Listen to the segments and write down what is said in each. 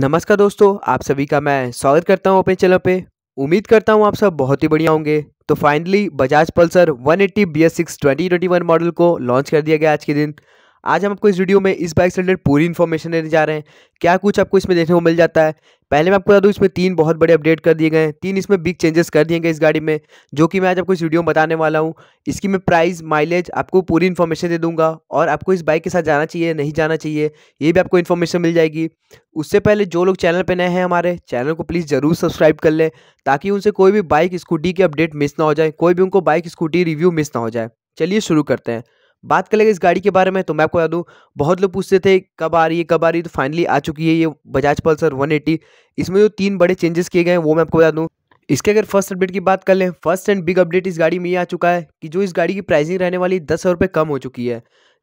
नमस्कार दोस्तों आप सभी का मैं स्वागत करता हूं अपने चैनल पे उम्मीद करता हूं आप सब बहुत ही बढ़िया होंगे तो finally Bajaj Pulsar 180 eighty B S six twenty twenty one model को लॉन्च कर दिया गया आज के दिन आज हम आपको इस वीडियो में इस बाइक से रिलेटेड पूरी इन्फॉर्मेशन देने जा रहे हैं क्या कुछ आपको इसमें देखने को मिल जाता है पहले मैं आपको बता दूँ इसमें तीन बहुत बड़े अपडेट कर दिए गए हैं तीन इसमें बिग चेंजेस कर दिए गए इस गाड़ी में जो कि मैं आज आपको इस वीडियो में बताने वाला हूँ इसकी मैं प्राइस माइलेज आपको पूरी इन्फॉर्मेशन दे दूँगा और आपको इस बाइक के साथ जाना चाहिए नहीं जाना चाहिए ये भी आपको इन्फॉर्मेशन मिल जाएगी उससे पहले जो लोग चैनल पर नए हैं हमारे चैनल को प्लीज़ ज़रूर सब्सक्राइब कर लें ताकि उनसे कोई भी बाइक स्कूटी की अपडेट मिस ना हो जाए कोई भी उनको बाइक स्कूटी रिव्यू मिस ना हो जाए चलिए शुरू करते हैं बात कर इस गाड़ी के बारे में तो मैं आपको बता दूँ बहुत लोग पूछते थे कब आ रही है कब आ रही है तो फाइनली आ चुकी है ये बजाज पल्सर 180 इसमें जो तीन बड़े चेंजेस किए गए हैं वो मैं आपको बता दूँ इसके अगर फर्स्ट अपडेट की बात कर लें फर्स्ट एंड बिग अपडेट इस गाड़ी में ये आ चुका है कि जो इस गाड़ी की प्राइसिंग रहने वाली दस सौ रुपये कम हो चुकी है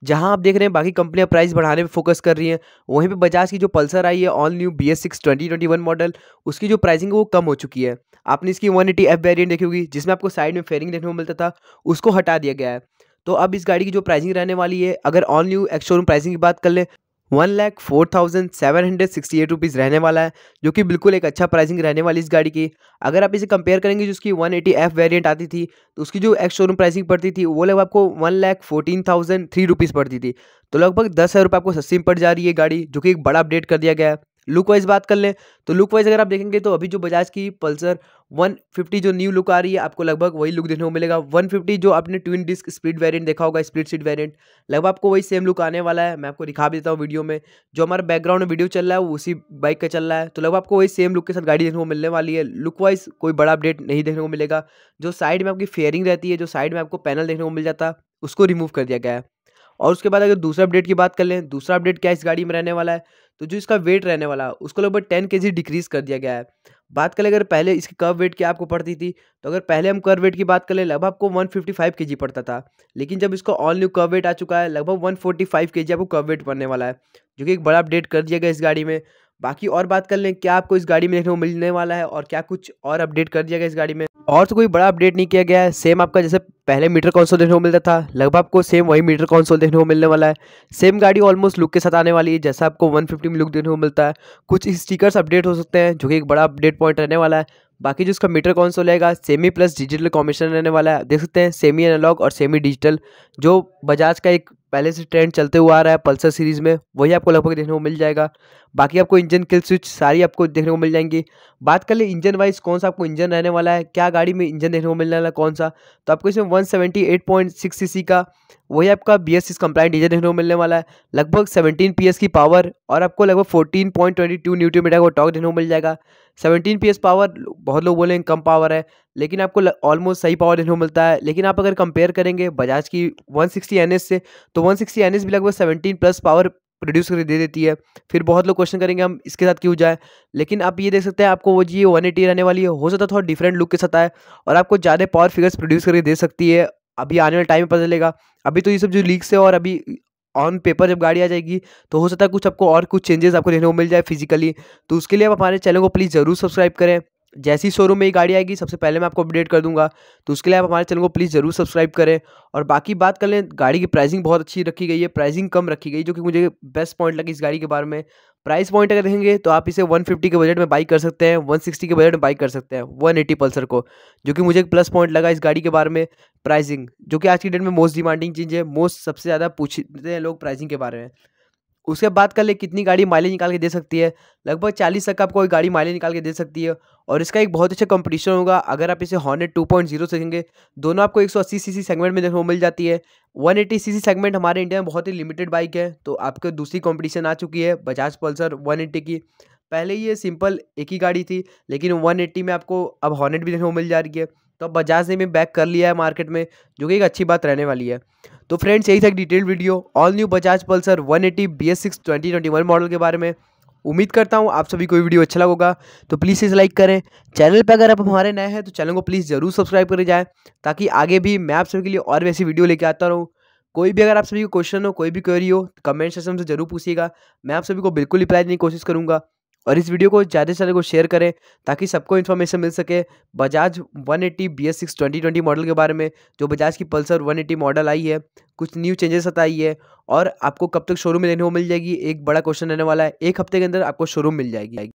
जहां आप देख रहे हैं बाकी कंपनियां प्राइस बढ़ाने पे फोकस कर रही हैं वहीं पे बजाज की जो पल्सर आई है all new B S six twenty twenty one model उसकी जो प्राइसिंग है वो कम हो चुकी है आपने इसकी वन एटी एफ वेरियंट देखी होगी जिसमें आपको साइड में फेयरिंग देखने को मिलता था उसको हटा दिया गया है तो अब इस गाड़ी की जो प्राइसिंग रहने वाली है अगर on new ex showroom pricing की बात कर ले one lakh four thousand seven hundred sixty eight rupees रहने वाला है जो कि बिल्कुल एक अच्छा प्राइसिंग रहने वाली इस गाड़ी की अगर आप इसे कंपेयर करेंगे जो उसकी वन एटी एफ वेरियंट आती थी तो उसकी जो एक्स शोरूम प्राइसिंग पड़ती थी वो लगभग आपको one lakh fourteen thousand three rupees पड़ती थी तो लगभग दस हज़ार रुपये आपको सस्ती में पड़ जा रही है गाड़ी जो कि एक बड़ा अपडेट कर दिया गया है लुक वाइज बात कर ले तो लुक वाइज अगर आप देखेंगे तो अभी जो बजाज की पल्सर 150 जो न्यू लुक आ रही है आपको लगभग वही लुक देखने को मिलेगा 150 जो आपने ट्विन डिस्क स्पीड वेरिएंट देखा होगा स्प्लिट सीट वेरिएंट लगभग आपको वही सेम लुक आने वाला है मैं आपको दिखा भी देता हूँ वीडियो में जो हमारा बैकग्राउंड वीडियो चल रहा है वो उसी बाइक का चल रहा है तो लगभग आपको वही सेम लुक के साथ गाड़ी देखने को मिलने वाली है लुक वाइज कोई बड़ा अपडेट नहीं देखने को मिलेगा जो साइड में आपकी फेयरिंग रहती है जो साइड में आपको पैनल देखने को मिल जाता है उसको रिमूव कर दिया गया है और उसके बाद अगर दूसरा अपडेट की बात कर लें दूसरा अपडेट क्या इस गाड़ी में रहने वाला है तो जो इसका वेट रहने वाला है उसको लगभग टेन के डिक्रीज़ कर दिया गया है बात करें अगर पहले इसकी कर्व वेट क्या आपको पड़ती थी तो अगर पहले हम कर्व वेट की बात करें लगभग आपको 155 फिफ्टी पड़ता था लेकिन जब इसका ऑल न्यू कर्व वेट आ चुका है लगभग 145 फोर्टी आपको कर्व वेट पड़ने वाला है जो कि एक बड़ा अपडेट कर दिया गया इस गाड़ी में बाकी और बात कर लें क्या आपको इस गाड़ी में देखने को मिलने वाला है और क्या कुछ और अपडेट कर दिया गया इस गाड़ी में और तो कोई बड़ा अपडेट नहीं किया गया है सेम आपका जैसे पहले मीटर कौनसोल देखने को मिलता था लगभग आपको सेम वही मीटर कौनसोल देखने को मिलने वाला है सेम गाड़ी ऑलमोस्ट लुक के साथ आने वाली है जैसा आपको 150 में लुक देखने को मिलता है कुछ स्टिकर्स अपडेट हो सकते हैं जो कि एक बड़ा अपडेट पॉइंट रहने वाला है बाकी जो उसका मीटर कौनसोल रहेगा सेमी प्लस डिजिटल कॉम्बिनेशन रहने वाला है देख सकते हैं सेमी एनालॉग और सेमी डिजिटल जो बजाज का एक पहले से ट्रेंड चलते हुआ आ रहा है पल्सर सीरीज़ में वही आपको लगभग देखने को मिल जाएगा बाकी आपको इंजन किल स्विच सारी आपको देखने को मिल जाएंगी बात कर ले इंजन वाइज कौन सा आपको इंजन रहने वाला है क्या गाड़ी में इंजन देखने को मिलने वाला है कौन सा तो आपको इसमें सी सी का वही आपका बी एस कंप्लाइंट इंजन देखने को मिलने वाला है लगभग 17 एस की पावर और आपको लगभग 14.22 न्यूटन मीटर का टॉक देखने को मिल जाएगा 17 एस पावर बहुत लोग बोलेंगे कम पावर है लेकिन आपको ऑलमोस्ट सही पावर देखने को मिलता है लेकिन आप अगर कंपेयर करेंगे बजाज की 160 एस से तो 160 एस भी लगभग 17 प्लस पावर प्रोड्यूस करके दे देती है फिर बहुत लोग क्वेश्चन करेंगे हम इसके साथ क्यों जाए लेकिन आप ये देख सकते हैं आपको वो जी वन एटी रहने वाली है हो सकता है थोड़ा डिफरेंट लुक के साथ आए और आपको ज़्यादा पावर फिगर्स प्रोड्यूस करके दे सकती है अभी आने वाले टाइम पर पता चलेगा अभी तो ये सब जो लीक्स है और अभी ऑन पेपर जब गाड़ी आ जाएगी तो हो सकता है कुछ आपको और कुछ चेंजेस आपको देखने को मिल जाए फिजिकली तो उसके लिए आप हमारे चैनल को प्लीज़ ज़रूर सब्सक्राइब करें जैसी शोरूम में ये गाड़ी आएगी सबसे पहले मैं आपको अपडेट कर दूंगा तो उसके लिए आप हमारे चैनल को प्लीज़ ज़रूर सब्सक्राइब करें और बाकी बात कर लें गाड़ी की प्राइसिंग बहुत अच्छी रखी गई है प्राइसिंग कम रखी गई जो कि मुझे बेस्ट पॉइंट लगी इस गाड़ी के बारे में प्राइस पॉइंट अगर देखेंगे तो आप इसे 150 के बजट में बाई कर सकते हैं 160 के बजट में बाई कर सकते हैं 180 पल्सर को जो कि मुझे एक प्लस पॉइंट लगा इस गाड़ी के बारे में प्राइसिंग जो कि आज की डेट में मोस्ट डिमांडिंग चीज़ है मोस्ट सबसे ज़्यादा पूछते हैं लोग प्राइसिंग के बारे में उसके बाद कर ले कितनी गाड़ी माइलेज निकाल के दे सकती है लगभग चालीस तक आपको गाड़ी माइलेज निकाल के दे सकती है और इसका एक बहुत अच्छा कंपटीशन होगा अगर आप इसे हॉर्नेट जीरो सीखेंगे दोनों आपको एक सौ अस्सी सी सी सेगमेंट में देखने को मिल जाती है वन सी सी सेगमेंट हमारे इंडिया में बहुत ही लिमिटेड बाइक है तो आपके दूसरी कॉम्पिटिशन आ चुकी है बजाज पल्सर वन एट्टी की पहले ये सिंपल एक ही गाड़ी थी लेकिन वन एट्टी में आपको अब हॉर्नेट भी देखने को मिल जा रही है तो अब बजाज ने भी बैक कर लिया है मार्केट में जो कि एक अच्छी बात रहने वाली है तो फ्रेंड्स यही था एक detail video all new Bajaj Pulsar 180 eighty B S six twenty twenty one model के बारे में उम्मीद करता हूँ आप सभी को वीडियो अच्छा लगेगा तो प्लीज़ इसे लाइक करें चैनल पर अगर आप हमारे नए हैं तो चैनल को प्लीज़ ज़रूर सब्सक्राइब करें जाए ताकि आगे भी मैं आप सभी के लिए और वैसी वीडियो लेके आता रहूँ कोई भी अगर आप सभी को क्वेश्चन हो कोई भी क्वेरी हो तो कमेंट सेक्शन से जरूर पूछिएगा मैं आप सभी को बिल्कुल रिप्लाई देने की कोशिश करूँगा और इस वीडियो को ज़्यादा से ज़्यादा को शेयर करें ताकि सबको इन्फॉर्मेशन मिल सके Bajaj 180 eighty B S six twenty twenty model के बारे में जो बजाज की पल्सर 180 मॉडल आई है कुछ न्यू चेंजेस आई है और आपको कब तक शोरूम में लेने को मिल जाएगी एक बड़ा क्वेश्चन रहने वाला है एक हफ्ते के अंदर आपको शोरूम मिल जाएगी